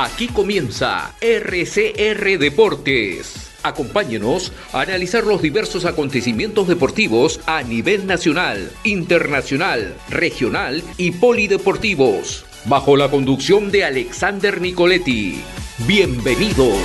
Aquí comienza RCR Deportes. Acompáñenos a analizar los diversos acontecimientos deportivos a nivel nacional, internacional, regional y polideportivos, bajo la conducción de Alexander Nicoletti. Bienvenidos.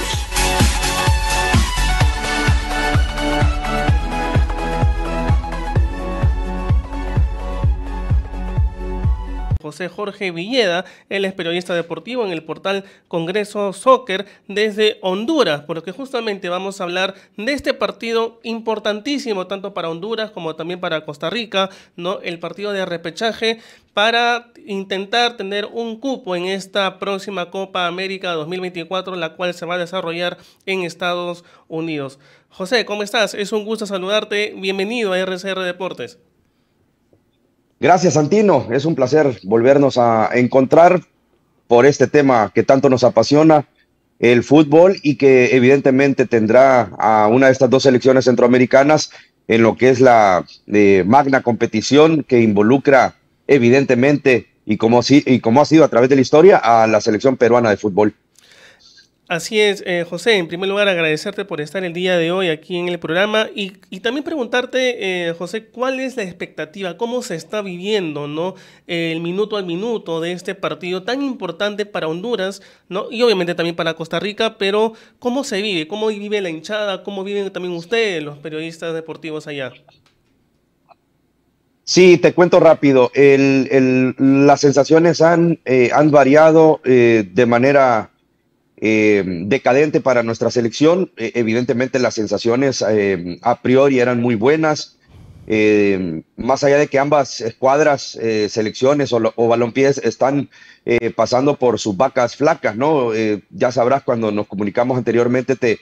José Jorge Villeda, él es periodista deportivo en el portal Congreso Soccer desde Honduras, por lo que justamente vamos a hablar de este partido importantísimo tanto para Honduras como también para Costa Rica, ¿no? El partido de repechaje para intentar tener un cupo en esta próxima Copa América 2024, la cual se va a desarrollar en Estados Unidos. José, ¿cómo estás? Es un gusto saludarte. Bienvenido a RCR Deportes. Gracias, Santino. Es un placer volvernos a encontrar por este tema que tanto nos apasiona, el fútbol, y que evidentemente tendrá a una de estas dos selecciones centroamericanas en lo que es la eh, magna competición que involucra evidentemente y como, y como ha sido a través de la historia a la selección peruana de fútbol. Así es, eh, José, en primer lugar agradecerte por estar el día de hoy aquí en el programa y, también preguntarte, eh, José, ¿cuál es la expectativa? ¿Cómo se está viviendo ¿no? el minuto al minuto de este partido tan importante para Honduras ¿no? y obviamente también para Costa Rica? Pero ¿cómo se vive? ¿Cómo vive la hinchada? ¿Cómo viven también ustedes, los periodistas deportivos allá? Sí, te cuento rápido. las sensaciones han, eh, han variado de manera eh, decadente para nuestra selección. Eh, evidentemente las sensaciones eh, a priori eran muy buenas. más allá de que ambas escuadras, selecciones o, o, están pasando por sus vacas flacas, ¿no? ya sabrás cuando nos comunicamos anteriormente te,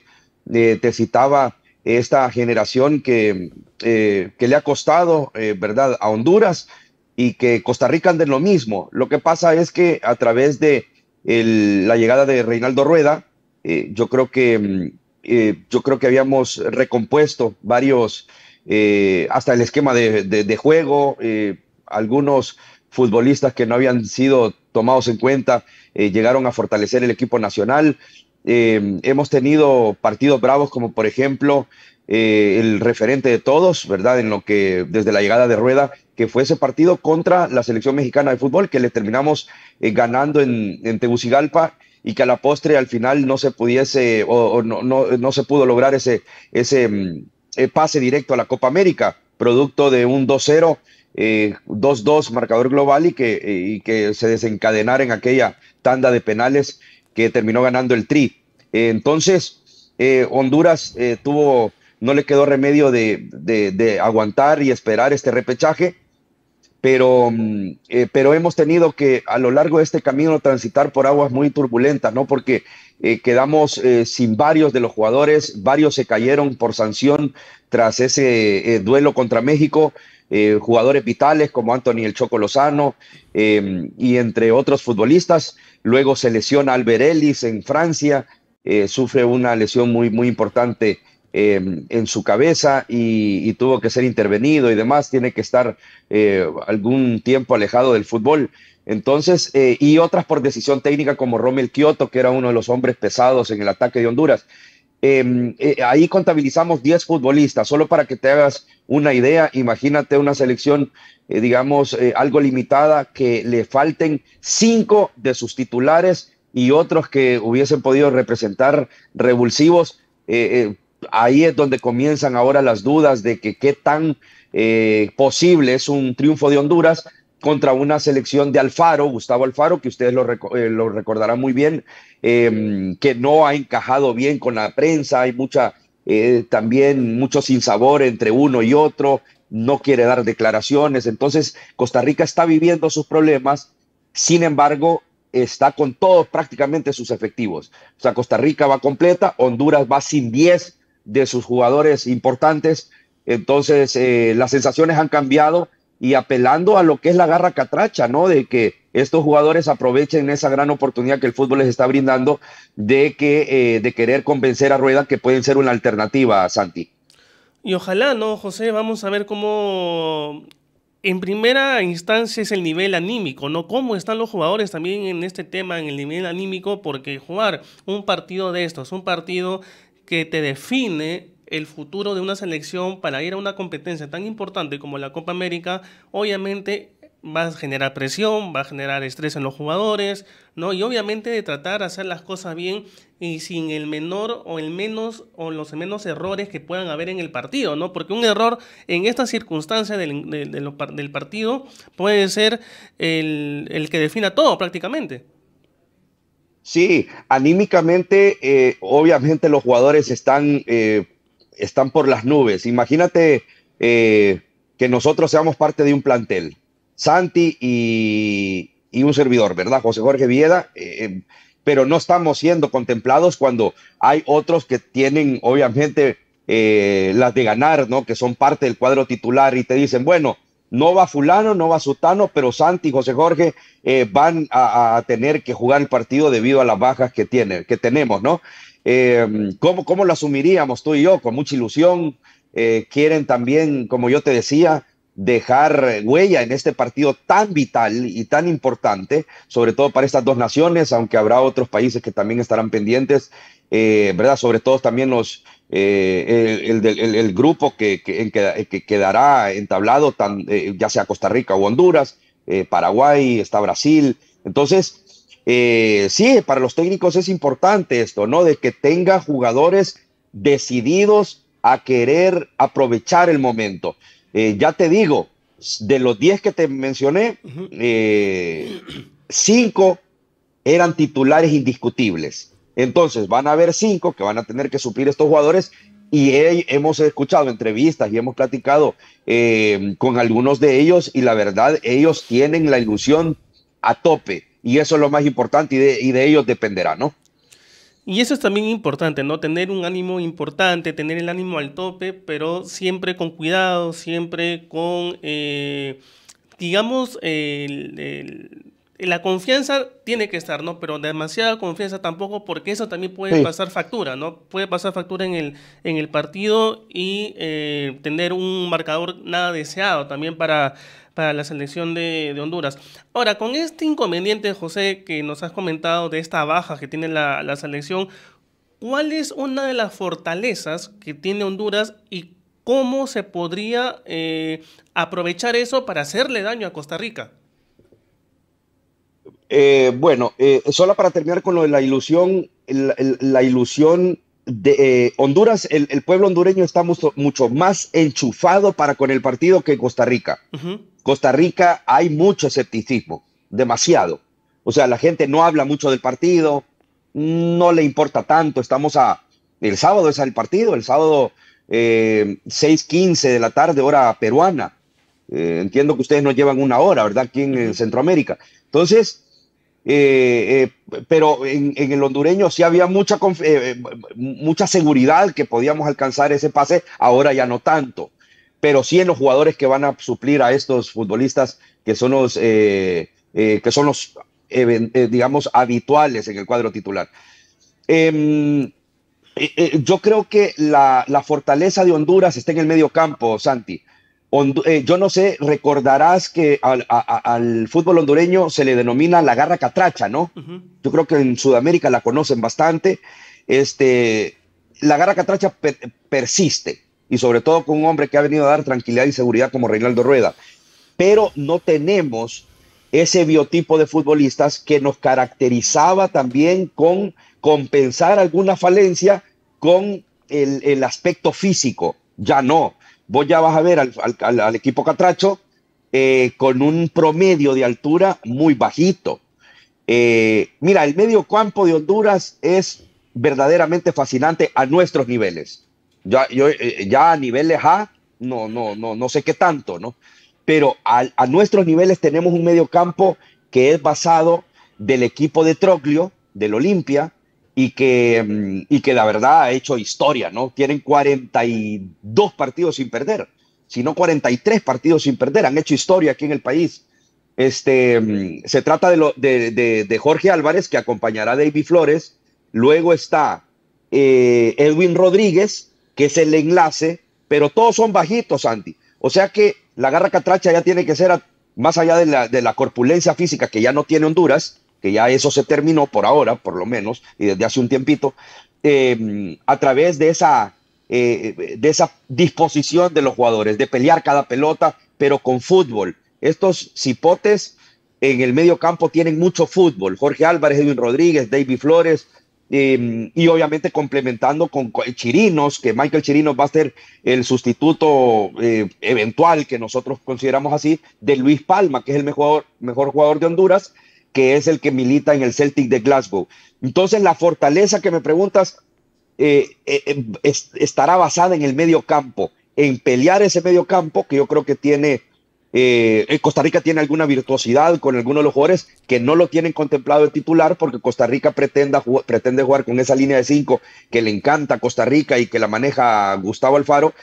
te citaba esta generación que, que le ha costado, ¿verdad?, a Honduras y que Costa Rica ande lo mismo. Lo que pasa es que a través de la llegada de Reinaldo Rueda, eh, yo, creo que, mm, eh, yo creo que habíamos recompuesto varios, eh, hasta el esquema de juego, algunos futbolistas que no habían sido tomados en cuenta llegaron a fortalecer el equipo nacional. Em, hemos tenido partidos bravos como por ejemplo eh, el referente de todos, ¿verdad? En lo que desde la llegada de Rueda, que fue ese partido contra la selección mexicana de fútbol que le terminamos eh, ganando en, en, Tegucigalpa y que a la postre al final no se pudiese o, no, se pudo lograr ese, ese mm, eh, pase directo a la Copa América, producto de un 2-0. 2-2 marcador global y que, y que se desencadenara en aquella tanda de penales que terminó ganando el tri. entonces, eh, Honduras eh, tuvo, no le quedó remedio de, aguantar y esperar este repechaje, pero, mm, eh, pero hemos tenido que a lo largo de este camino transitar por aguas muy turbulentas, ¿no? Porque quedamos sin varios de los jugadores, varios se cayeron por sanción tras ese duelo contra México. jugadores vitales como Anthony El Choco Lozano y entre otros futbolistas. Luego se lesiona Alberelis en Francia, eh, sufre una lesión muy, muy importante em, en su cabeza y, tuvo que ser intervenido y demás, tiene que estar eh, algún tiempo alejado del fútbol. Entonces, eh, y otras por decisión técnica como Romel Kioto, que era uno de los hombres pesados en el ataque de Honduras. Em, eh, ahí contabilizamos 10 futbolistas, solo para que te hagas una idea, imagínate una selección, eh, digamos, eh, algo limitada, que le falten 5 de sus titulares y otros que hubiesen podido representar revulsivos. ahí es donde comienzan ahora las dudas de que qué tan posible es un triunfo de Honduras contra una selección de Alfaro, Gustavo Alfaro, que ustedes lo, eh, recordarán muy bien, em, que no ha encajado bien con la prensa, hay mucha, eh, también mucho sinsabor entre uno y otro, no quiere dar declaraciones, entonces Costa Rica está viviendo sus problemas, sin embargo, está con todos prácticamente sus efectivos. O sea, Costa Rica va completa, Honduras va sin 10 de sus jugadores importantes, entonces eh, las sensaciones han cambiado y apelando a lo que es la garra catracha, ¿no? De que estos jugadores aprovechen esa gran oportunidad que el fútbol les está brindando de, que, eh, de querer convencer a Rueda que pueden ser una alternativa, Santi. Y ojalá, ¿no, José? Vamos a ver cómo en primera instancia es el nivel anímico, ¿no? ¿Cómo están los jugadores también en este tema, en el nivel anímico? Porque jugar un partido de estos, un partido que te define el futuro de una selección para ir a una competencia tan importante como la Copa América, obviamente va a generar presión, va a generar estrés en los jugadores, ¿no? Y obviamente de tratar de hacer las cosas bien y sin el menor o el menos o los menos errores que puedan haber en el partido, ¿no? Porque un error en estas circunstancias del, del, partido puede ser el, que defina todo prácticamente. Sí, anímicamente, eh, obviamente los jugadores están eh, están por las nubes. Imagínate eh, que nosotros seamos parte de un plantel. Santi y, un servidor, ¿verdad? José Jorge Vieda. Eh, eh, pero no estamos siendo contemplados cuando hay otros que tienen, obviamente, las de ganar, ¿no? Que son parte del cuadro titular y te dicen, bueno, no va fulano, no va sutano, pero Santi y José Jorge van a, a, tener que jugar el partido debido a las bajas que, tienen, que tenemos, ¿no? Em, ¿cómo, ¿Cómo lo asumiríamos tú y yo? Con mucha ilusión. Eh, quieren también, como yo te decía, dejar huella en este partido tan vital y tan importante, sobre todo para estas dos naciones, aunque habrá otros países que también estarán pendientes, eh, ¿verdad? Sobre todo también los, eh, el, grupo que, que, que, quedará entablado, tan, ya sea Costa Rica o Honduras, Paraguay, está Brasil. Entonces, eh, sí, para los técnicos es importante esto, ¿no? De que tenga jugadores decididos a querer aprovechar el momento. Eh, ya te digo, de los 10 que te mencioné, 5 eh, eran titulares indiscutibles. Entonces van a haber 5 que van a tener que suplir estos jugadores y hemos escuchado entrevistas y hemos platicado con algunos de ellos y la verdad ellos tienen la ilusión a tope y eso es lo más importante y de, ellos dependerá, ¿no? Y eso es también importante, ¿no? Tener un ánimo importante, tener el ánimo al tope, pero siempre con cuidado, siempre con, eh, digamos, el la confianza tiene que estar, ¿no? Pero demasiada confianza tampoco, porque eso también puede pasar factura, ¿no? Puede pasar factura en el, en el partido y eh, tener un marcador nada deseado también para, para la selección de, Honduras. Ahora, con este inconveniente, José, que nos has comentado de esta baja que tiene la, la selección, ¿cuál es una de las fortalezas que tiene Honduras y cómo se podría eh, aprovechar eso para hacerle daño a Costa Rica? Eh, bueno, eh, solo para terminar con lo de la ilusión, la ilusión de eh, Honduras, el, pueblo hondureño está mucho, más enchufado para con el partido que Costa Rica. Costa Rica hay mucho escepticismo, demasiado. O sea, la gente no habla mucho del partido, no le importa tanto. Estamos a. El sábado es el partido, el sábado 6:15 de la tarde, hora peruana. entiendo que ustedes no llevan una hora, ¿verdad? Aquí en Centroamérica. Entonces, eh, eh, pero en, el hondureño sí había mucha, eh, mucha seguridad que podíamos alcanzar ese pase, ahora ya no tanto, pero sí en los jugadores que van a suplir a estos futbolistas que son los, que son los digamos, habituales en el cuadro titular. Em, yo creo que la, la, fortaleza de Honduras está en el medio campo, Santi. Eh, yo no sé, recordarás que al, fútbol hondureño se le denomina la garra catracha, ¿no? Yo creo que en Sudamérica la conocen bastante. Este, la garra catracha persiste, y sobre todo con un hombre que ha venido a dar tranquilidad y seguridad como Reinaldo Rueda. Pero no tenemos ese biotipo de futbolistas que nos caracterizaba también con compensar alguna falencia con el aspecto físico. Ya no, Vos ya vas a ver al, equipo Catracho eh, con un promedio de altura muy bajito. Eh, mira, el medio campo de Honduras es verdaderamente fascinante a nuestros niveles. Ya, eh, ya a niveles A, no, no, no, no sé qué tanto, ¿no? Pero a, nuestros niveles tenemos un medio campo que es basado del equipo de Troclio, del Olimpia, y que, mm, que la verdad ha hecho historia, ¿no? Tienen 42 partidos sin perder, sino 43 partidos sin perder, han hecho historia aquí en el país. Este, mm, se trata de, lo, de, de, Jorge Álvarez, que acompañará a David Flores. Luego está eh, Edwin Rodríguez, que es el enlace, pero todos son bajitos, Santi, O sea que la garra catracha ya tiene que ser, más allá de la, de la corpulencia física que ya no tiene Honduras, que ya eso se terminó por ahora, por lo menos, y desde hace un tiempito, eh, a través de esa, eh, de esa disposición de los jugadores, de pelear cada pelota, pero con fútbol. Estos cipotes en el medio campo tienen mucho fútbol. Jorge Álvarez, Edwin Rodríguez, David Flores, em, y obviamente complementando con Chirinos, que Michael Chirinos va a ser el sustituto eh, eventual que nosotros consideramos así, de Luis Palma, que es el mejor, mejor jugador de Honduras, que es el que milita en el Celtic de Glasgow. Entonces, la fortaleza que me preguntas eh, eh, eh, estará basada en el medio campo, en pelear ese medio campo que yo creo que tiene. Costa Rica tiene alguna virtuosidad con algunos de los jugadores que no lo tienen contemplado de titular porque Costa Rica pretende jugar con esa línea de cinco que le encanta a Costa Rica y que la maneja Gustavo Alfaro,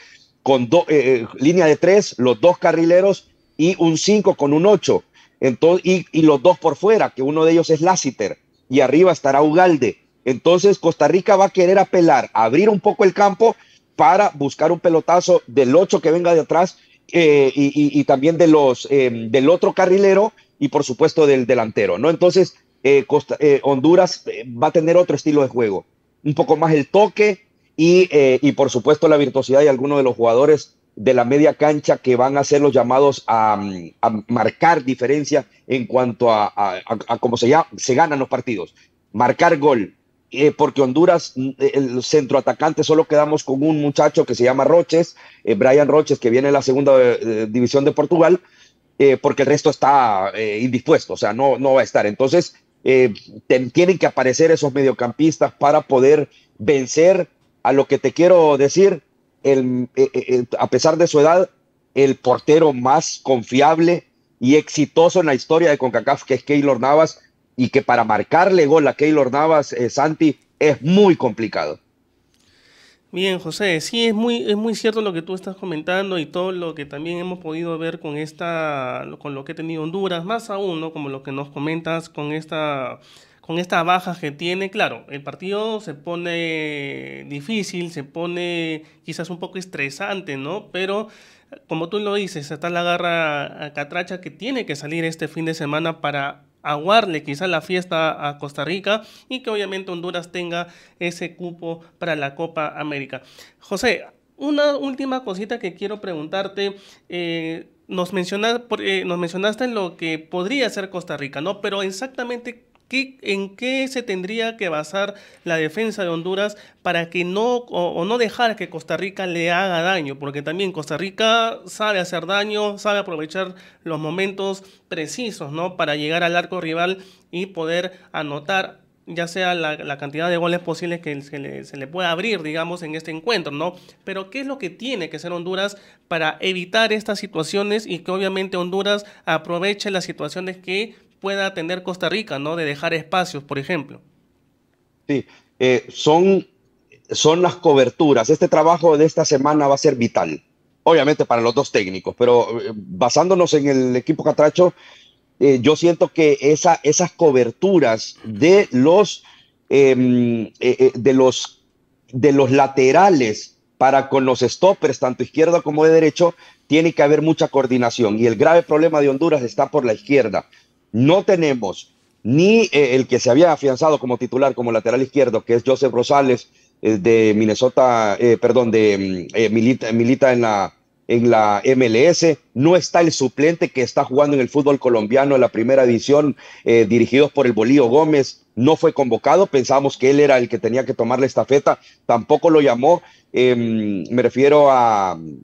con do línea de tres, los dos carrileros y un cinco con un ocho entonces, y, los dos por fuera, que uno de ellos es Lassiter, y arriba estará Ugalde. Entonces Costa Rica va a querer apelar, abrir un poco el campo para buscar un pelotazo del 8 que venga de atrás eh, y, también de los, eh, del otro carrilero y por supuesto del delantero, ¿no? Entonces eh, Honduras va a tener otro estilo de juego, un poco más el toque y, y por supuesto la virtuosidad de algunos de los jugadores de la media cancha que van a ser los llamados a, mm, marcar diferencia en cuanto a, cómo se, llama, se ganan los partidos. Marcar gol, eh, porque Honduras, mm, eh, el atacante solo quedamos con un muchacho que se llama Roches, eh, Brian Roches, que viene de la segunda división de Portugal, porque el resto está indispuesto, o sea, no, no va a estar. Entonces, tienen que aparecer esos mediocampistas para poder vencer a lo que te quiero decir, el, eh, eh, eh, a pesar de su edad, el portero más confiable y exitoso en la historia de CONCACAF, que es Keylor Navas, y que para marcarle gol a Keylor Navas, Santi, es muy complicado. Bien, José, sí, es muy, es muy cierto lo que tú estás comentando y todo lo que también hemos podido ver con esta, con lo que ha tenido Honduras, más aún, ¿no? Como lo que nos comentas con esta con esta baja que tiene, claro, el partido se pone difícil, se pone quizás un poco estresante, ¿no? Pero como tú lo dices, está la garra catracha que tiene que salir este fin de semana para aguarle quizás la fiesta a Costa Rica y que obviamente Honduras tenga ese cupo para la Copa América. José, una última cosita que quiero preguntarte. Eh, nos, eh, nos mencionaste lo que podría ser Costa Rica, ¿no? Pero exactamente ¿En qué se tendría que basar la defensa de Honduras para que no o, no dejar que Costa Rica le haga daño? Porque también Costa Rica sabe hacer daño, sabe aprovechar los momentos precisos, ¿no? Para llegar al arco rival y poder anotar ya sea la, cantidad de goles posibles que se le, se le pueda abrir, digamos, en este encuentro, ¿no? Pero ¿qué es lo que tiene que hacer Honduras para evitar estas situaciones y que obviamente Honduras aproveche las situaciones que pueda tener Costa Rica, ¿no? De dejar espacios, por ejemplo. Sí, eh, son, son las coberturas. Este trabajo de esta semana va a ser vital, obviamente para los dos técnicos, pero eh, basándonos en el equipo Catracho, eh, yo siento que esas coberturas de los, em, de, los, de los laterales para con los stoppers, tanto izquierda como de derecho, tiene que haber mucha coordinación. Y el grave problema de Honduras está por la izquierda no tenemos ni eh, el que se había afianzado como titular como lateral izquierdo, que es Joseph Rosales eh, de Minnesota, eh, perdón, de mm, milita, milita en la en la MLS, no está el suplente que está jugando en el fútbol colombiano en la primera edición, dirigidos por el Bolío Gómez, no fue convocado, Pensamos que él era el que tenía que tomar la estafeta, tampoco lo llamó, em, me refiero a mm,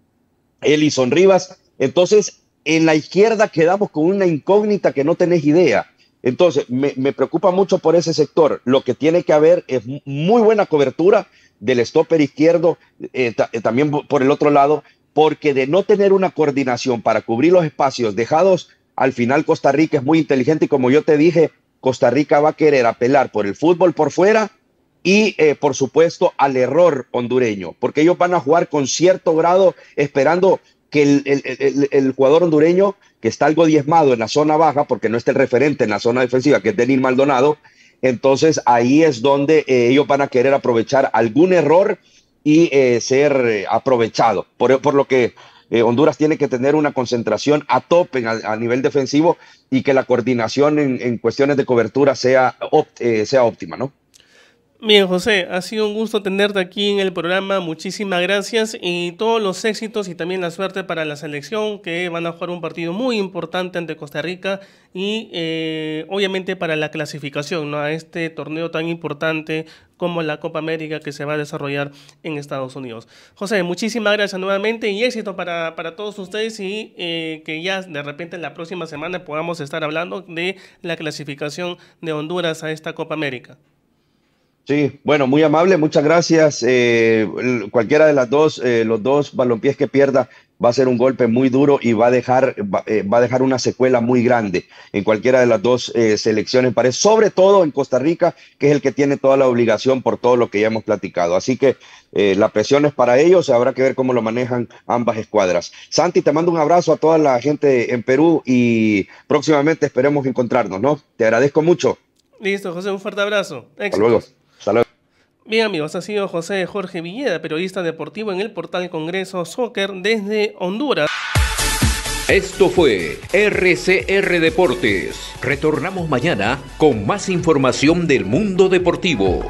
Elison Rivas, entonces en la izquierda quedamos con una incógnita que no tenés idea. Entonces, me, preocupa mucho por ese sector. Lo que tiene que haber es muy buena cobertura del stopper izquierdo, eh, eh, también por el otro lado, porque de no tener una coordinación para cubrir los espacios dejados, al final Costa Rica es muy inteligente y como yo te dije, Costa Rica va a querer apelar por el fútbol por fuera y eh, por supuesto al error hondureño, porque ellos van a jugar con cierto grado esperando que el, jugador hondureño, que está algo diezmado en la zona baja, porque no está el referente en la zona defensiva, que es Denis Maldonado, entonces ahí es donde eh, ellos van a querer aprovechar algún error y eh, ser eh, aprovechado. Por, lo que Honduras tiene que tener una concentración a tope a, nivel defensivo y que la coordinación en, en cuestiones de cobertura sea, sea óptima, ¿no? Bien, José, ha sido un gusto tenerte aquí en el programa. Muchísimas gracias y todos los éxitos y también la suerte para la selección que van a jugar un partido muy importante ante Costa Rica y eh, obviamente para la clasificación a este torneo tan importante como la Copa América que se va a desarrollar en Estados Unidos. José, muchísimas gracias nuevamente y éxito para, para todos ustedes y eh, que ya de repente en la próxima semana podamos estar hablando de la clasificación de Honduras a esta Copa América. Sí, bueno, muy amable, muchas gracias. Eh, cualquiera de las dos, eh, los dos balompiés que pierda va a ser un golpe muy duro y va a dejar, va, eh, a dejar una secuela muy grande en cualquiera de las dos selecciones, sobre todo en Costa Rica, que es el que tiene toda la obligación por todo lo que ya hemos platicado. Así que la presión es para ellos, habrá que ver cómo lo manejan ambas escuadras. Santi, te mando un abrazo a toda la gente en Perú y próximamente esperemos encontrarnos, ¿no? Te agradezco mucho. Listo, José, un fuerte abrazo. Hasta luego. Bien amigos, ha sido José Jorge Villeda, periodista deportivo en el portal Congreso Soccer desde Honduras. Esto fue RCR Deportes. Retornamos mañana con más información del mundo deportivo.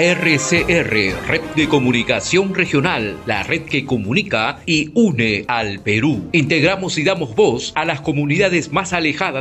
RCR, Red de Comunicación Regional, la red que comunica y une al Perú. Integramos y damos voz a las comunidades más alejadas